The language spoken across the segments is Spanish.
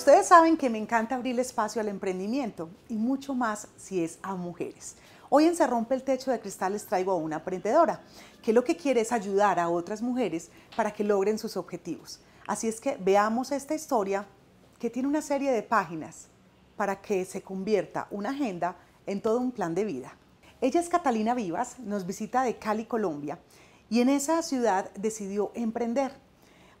Ustedes saben que me encanta abrir espacio al emprendimiento y mucho más si es a mujeres. Hoy en Se Rompe el Techo de Cristal les traigo a una emprendedora que lo que quiere es ayudar a otras mujeres para que logren sus objetivos. Así es que veamos esta historia que tiene una serie de páginas para que se convierta una agenda en todo un plan de vida. Ella es Catalina Vivas, nos visita de Cali, Colombia, y en esa ciudad decidió emprender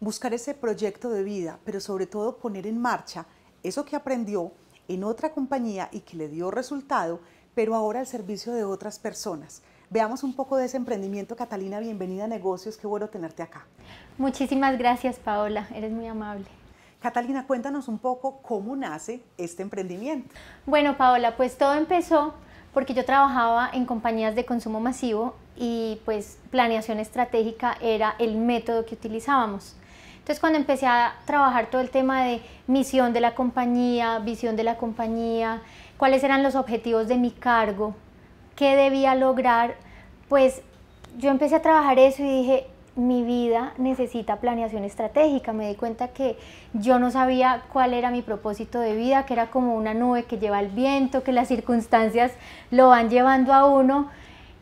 buscar ese proyecto de vida, pero sobre todo poner en marcha eso que aprendió en otra compañía y que le dio resultado, pero ahora al servicio de otras personas. Veamos un poco de ese emprendimiento. Catalina, bienvenida a Negocios, qué bueno tenerte acá. Muchísimas gracias, Paola, eres muy amable. Catalina, cuéntanos un poco cómo nace este emprendimiento. Bueno, Paola, pues todo empezó porque yo trabajaba en compañías de consumo masivo y pues planeación estratégica era el método que utilizábamos. Entonces cuando empecé a trabajar todo el tema de misión de la compañía, visión de la compañía, cuáles eran los objetivos de mi cargo, qué debía lograr, pues yo empecé a trabajar eso y dije, mi vida necesita planeación estratégica. Me di cuenta que yo no sabía cuál era mi propósito de vida, que era como una nube que lleva el viento, que las circunstancias lo van llevando a uno,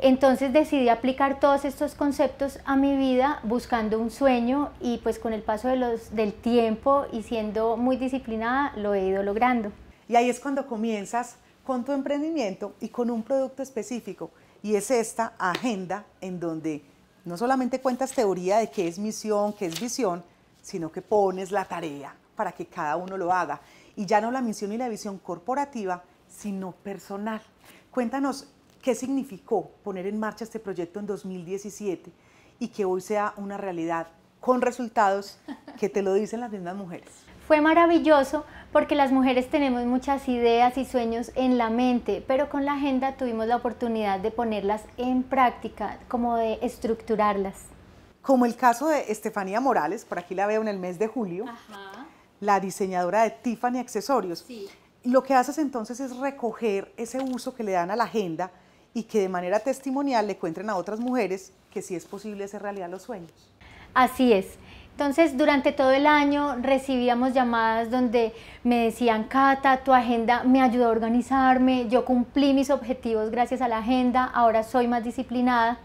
entonces decidí aplicar todos estos conceptos a mi vida buscando un sueño y pues con el paso de del tiempo y siendo muy disciplinada lo he ido logrando. Y ahí es cuando comienzas con tu emprendimiento y con un producto específico y es esta agenda en donde no solamente cuentas teoría de qué es misión, qué es visión, sino que pones la tarea para que cada uno lo haga y ya no la misión y la visión corporativa, sino personal. Cuéntanos qué significó poner en marcha este proyecto en 2017 y que hoy sea una realidad con resultados que te lo dicen las mismas mujeres. Fue maravilloso porque las mujeres tenemos muchas ideas y sueños en la mente, pero con la agenda tuvimos la oportunidad de ponerlas en práctica, como de estructurarlas. Como el caso de Estefanía Morales, por aquí la veo en el mes de julio, la diseñadora de Tiffany Accesorios. Lo que haces entonces es recoger ese uso que le dan a la agenda, y que de manera testimonial le cuenten a otras mujeres que sí es posible hacer realidad los sueños. Así es. Entonces, durante todo el año recibíamos llamadas donde me decían, Cata, tu agenda me ayudó a organizarme, yo cumplí mis objetivos gracias a la agenda, ahora soy más disciplinada.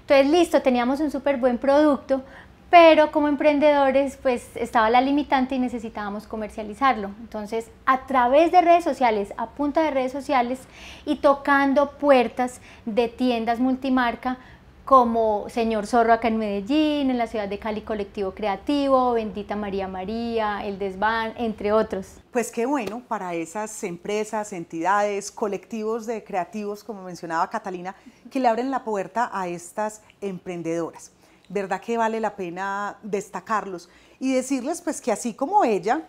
Entonces, listo, teníamos un súper buen producto, pero como emprendedores pues estaba la limitante y necesitábamos comercializarlo. Entonces, a través de redes sociales, a punta de redes sociales y tocando puertas de tiendas multimarca como Señor Zorro acá en Medellín, en la ciudad de Cali Colectivo Creativo, Bendita María María, El Desván, entre otros. Pues qué bueno para esas empresas, entidades, colectivos de creativos, como mencionaba Catalina, que le abren la puerta a estas emprendedoras. ¿verdad que vale la pena destacarlos? Y decirles pues que así como ella,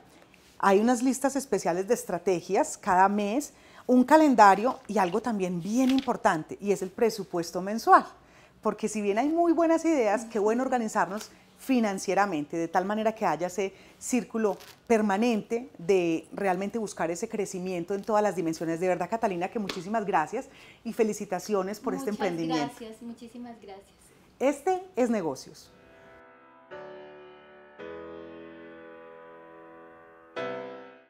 hay unas listas especiales de estrategias cada mes, un calendario y algo también bien importante, y es el presupuesto mensual. Porque si bien hay muy buenas ideas, qué bueno organizarnos financieramente, de tal manera que haya ese círculo permanente de realmente buscar ese crecimiento en todas las dimensiones. De verdad, Catalina, que muchísimas gracias y felicitaciones por este emprendimiento. Gracias, muchísimas gracias. Este es negocios.